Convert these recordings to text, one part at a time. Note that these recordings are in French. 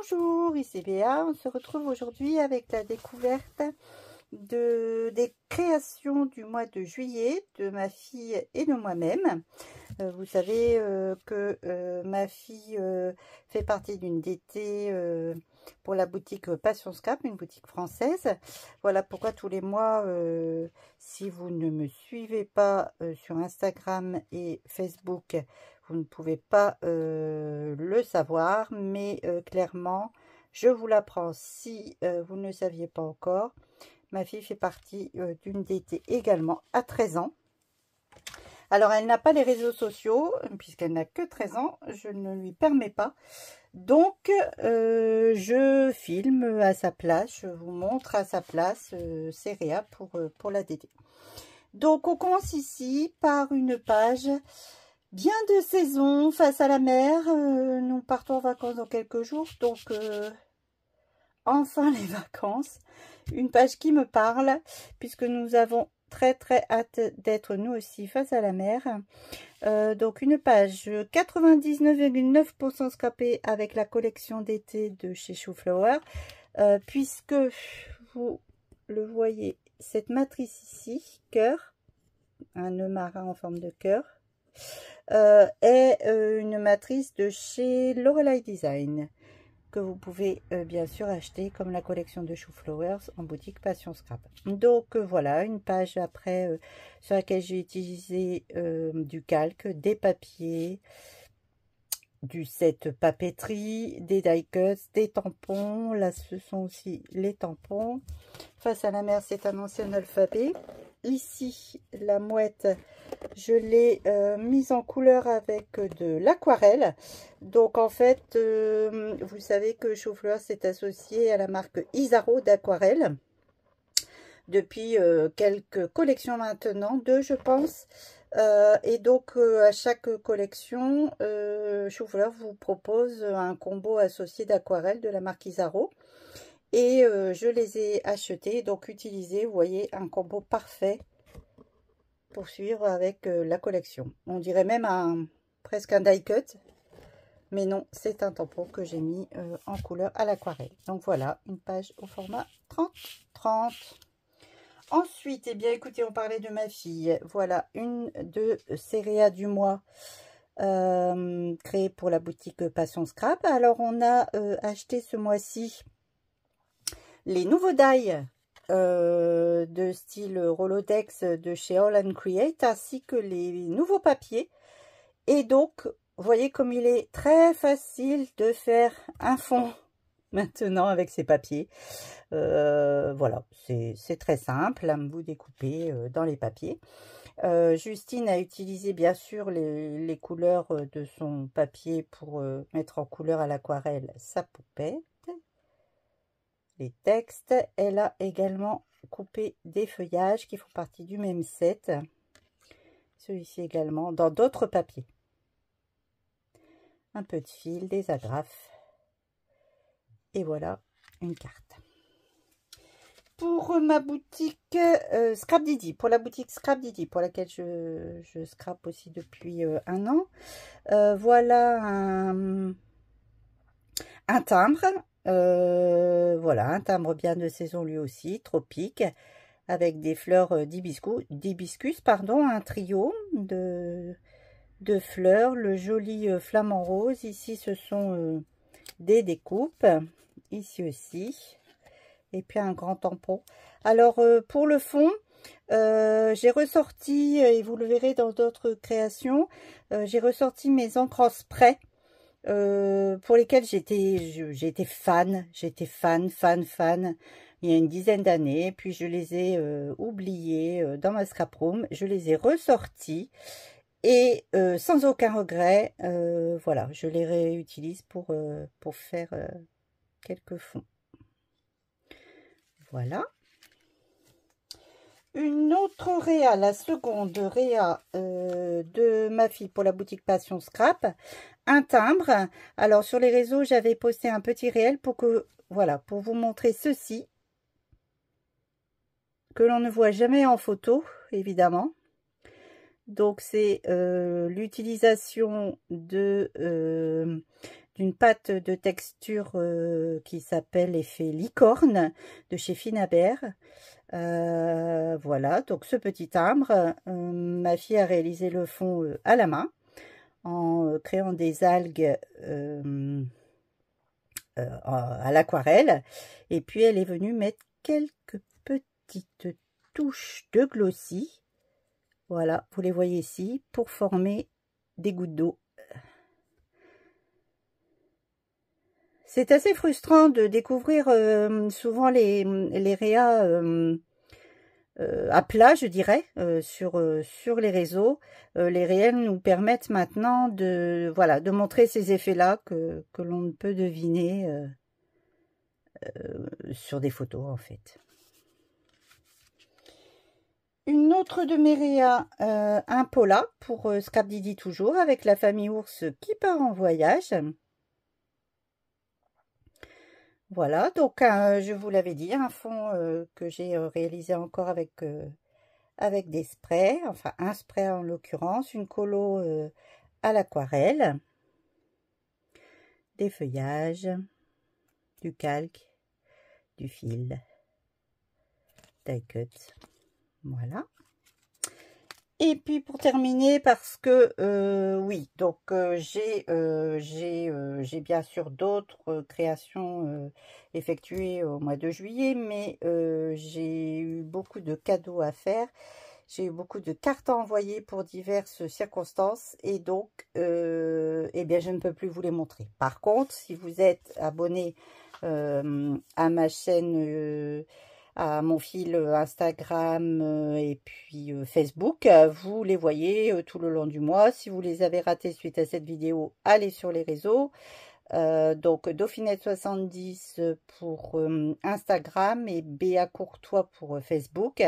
Bonjour, ici Béa. On se retrouve aujourd'hui avec la découverte de, des créations du mois de juillet de ma fille et de moi-même. Euh, vous savez euh, que euh, ma fille fait partie d'une DT pour la boutique Passion Cap, une boutique française. Voilà pourquoi tous les mois, si vous ne me suivez pas sur Instagram et Facebook, vous ne pouvez pas euh, le savoir, mais euh, clairement, je vous l'apprends si euh, vous ne saviez pas encore. Ma fille fait partie d'une DT également à 13 ans. Alors, elle n'a pas les réseaux sociaux, puisqu'elle n'a que 13 ans, je ne lui permets pas. Donc, je filme à sa place, je vous montre à sa place Céréa pour, pour la DT. Donc, on commence ici par une page bien de saison face à la mer. Euh, nous partons en vacances dans quelques jours, donc euh, enfin les vacances. Une page qui me parle, puisque nous avons très très hâte d'être nous aussi face à la mer. Euh, donc une page 99,9% scrapée avec la collection d'été de chez Shoeflower, puisque vous le voyez, cette matrice ici, cœur, un nœud marin en forme de cœur, euh, est euh, une matrice de chez Lorelei Design que vous pouvez euh, bien sûr acheter comme la collection de Shoe Flowers en boutique Passion Scrap. Donc voilà, une page après sur laquelle j'ai utilisé du calque, des papiers, du set papeterie, des die cuts, des tampons. Là, ce sont aussi les tampons. Face à la mer, c'est un ancien alphabet ici, la mouette, je l'ai euh, mise en couleur avec euh, de l'aquarelle. Donc, en fait, euh, vous savez que Choufleur s'est associé à la marque Isaro d'aquarelle depuis quelques collections maintenant, deux je pense. et donc, à chaque collection, Choufleur vous propose un combo associé d'aquarelle de la marque Isaro. Et euh, je les ai achetés, donc utilisé, vous voyez, un combo parfait pour suivre avec euh, la collection. On dirait même un, presque un die cut, mais non, c'est un tampon que j'ai mis euh, en couleur à l'aquarelle. Donc voilà, une page au format 30-30. Ensuite, eh bien écoutez, on parlait de ma fille. Voilà, une de Céréa du mois. Euh, créée pour la boutique Passion Scrap. Alors on a acheté ce mois-ci les nouveaux dies euh, de style Rolodex de chez All Create, ainsi que les nouveaux papiers. Et donc, vous voyez comme il est très facile de faire un fond maintenant avec ces papiers. Euh, voilà, c'est très simple, à vous découper euh, dans les papiers. Justine a utilisé bien sûr les, couleurs de son papier pour mettre en couleur à l'aquarelle sa poupée textes. Elle a également coupé des feuillages qui font partie du même set. Celui-ci également, dans d'autres papiers. Un peu de fil, des agrafes. Et voilà une carte. Pour ma boutique euh, Scrap Didi, pour la boutique Scrap Didi, pour laquelle je, je aussi depuis euh, un an, euh, voilà un, un timbre euh, voilà, un timbre bien de saison lui aussi, tropique, avec des fleurs euh, d'hibiscus, pardon, un trio de, fleurs, le joli euh, flamant rose. Ici, ce sont des découpes, ici aussi, et puis un grand tampon. Alors, pour le fond, j'ai ressorti, et vous le verrez dans d'autres créations, j'ai ressorti mes encres en euh, pour lesquels j'étais j'étais fan, j'étais fan, fan, fan, il y a une dizaine d'années, puis je les ai oubliées euh, oubliés euh, dans ma scrap room, je les ai ressortis, et sans aucun regret, voilà, je les réutilise pour, pour faire quelques fonds. Voilà. Une autre réa, la seconde réa de ma fille pour la boutique Passion Scrap un timbre. Alors sur les réseaux, j'avais posté un petit réel pour que voilà, pour vous montrer ceci que l'on ne voit jamais en photo, évidemment. Donc c'est euh, l'utilisation de euh, d'une pâte de texture euh, qui s'appelle effet licorne de chez Finabert. voilà, donc ce petit timbre, ma fille a réalisé le fond à la main en euh, créant des algues euh, euh, à l'aquarelle. Et puis elle est venue mettre quelques petites touches de glossy. Voilà, vous les voyez ici, pour former des gouttes d'eau. C'est assez frustrant de découvrir souvent les, les réas euh, à plat, je dirais, euh, sur euh, sur les réseaux. les réels nous permettent maintenant de voilà de montrer ces effets-là que l'on ne peut deviner sur des photos en fait. Une autre de Méréa, un pola pour Scrap Didi toujours, avec la famille ours qui part en voyage. Voilà, donc euh, je vous l'avais dit, un fond euh, que j'ai euh, réalisé encore avec, avec des sprays, enfin un spray en l'occurrence, une colo à l'aquarelle, des feuillages, du calque, du fil, die cut, voilà. Et puis pour terminer, parce que euh, oui, donc euh, j'ai euh, j'ai bien sûr d'autres créations effectuées au mois de juillet, mais j'ai eu beaucoup de cadeaux à faire. J'ai eu beaucoup de cartes à envoyer pour diverses circonstances et donc, eh bien, je ne peux plus vous les montrer. Par contre, si vous êtes abonné à ma chaîne à mon fil euh, Instagram euh, et puis euh, Facebook. Vous les voyez tout le long du mois. Si vous les avez ratés suite à cette vidéo, allez sur les réseaux. donc Dauphinette 70 pour Instagram et Béa Courtois pour Facebook.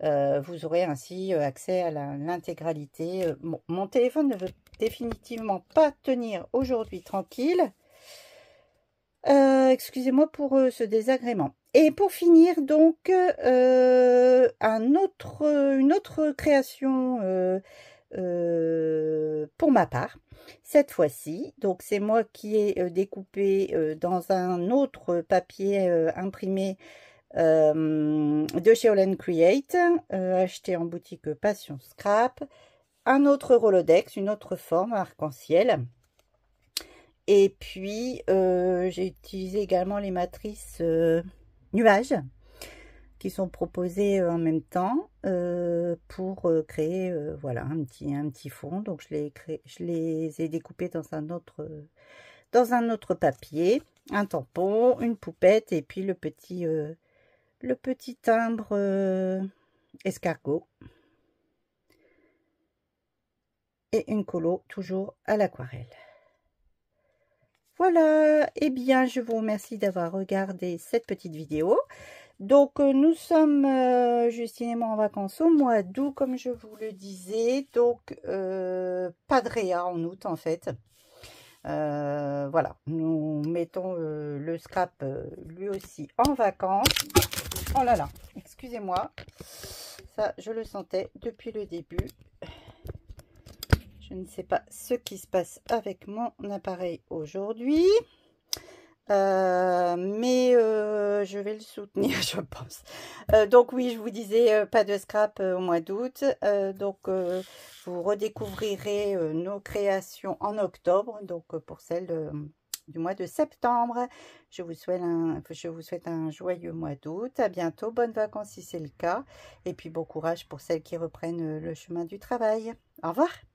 vous aurez ainsi accès à l'intégralité. mon téléphone ne veut définitivement pas tenir aujourd'hui tranquille. Excusez-moi pour ce désagrément. Et pour finir, donc, euh, un autre, une autre création euh, euh, pour ma part. Cette fois-ci, donc c'est moi qui ai découpé dans un autre papier imprimé de chez Olen Create, acheté en boutique Passion Scrap, un autre Rolodex, une autre forme arc-en-ciel. Et puis, j'ai utilisé également les matrices nuages qui sont proposés euh, en même temps euh, pour euh, créer voilà un petit un petit fond donc je les je les ai découpés dans un autre dans un autre papier un tampon une poupette et puis le petit le petit timbre escargot et une colo toujours à l'aquarelle voilà, et eh bien, je vous remercie d'avoir regardé cette petite vidéo. Donc, euh, nous sommes, euh, justement et moi, en vacances au mois d'août, comme je vous le disais. Donc, euh, pas de réa en août, en fait. voilà, nous mettons le scrap, lui aussi, en vacances. Oh là là, excusez-moi. Ça, je le sentais depuis le début. Je ne sais pas ce qui se passe avec mon appareil aujourd'hui. Euh, mais euh, je vais le soutenir, je pense. Euh, donc oui, je vous disais, pas de scrap au mois d'août. donc vous redécouvrirez nos créations en octobre, donc pour celle du mois de septembre. Je vous souhaite un, je vous souhaite un joyeux mois d'août. À bientôt, bonnes vacances si c'est le cas. Et puis bon courage pour celles qui reprennent le chemin du travail. Au revoir.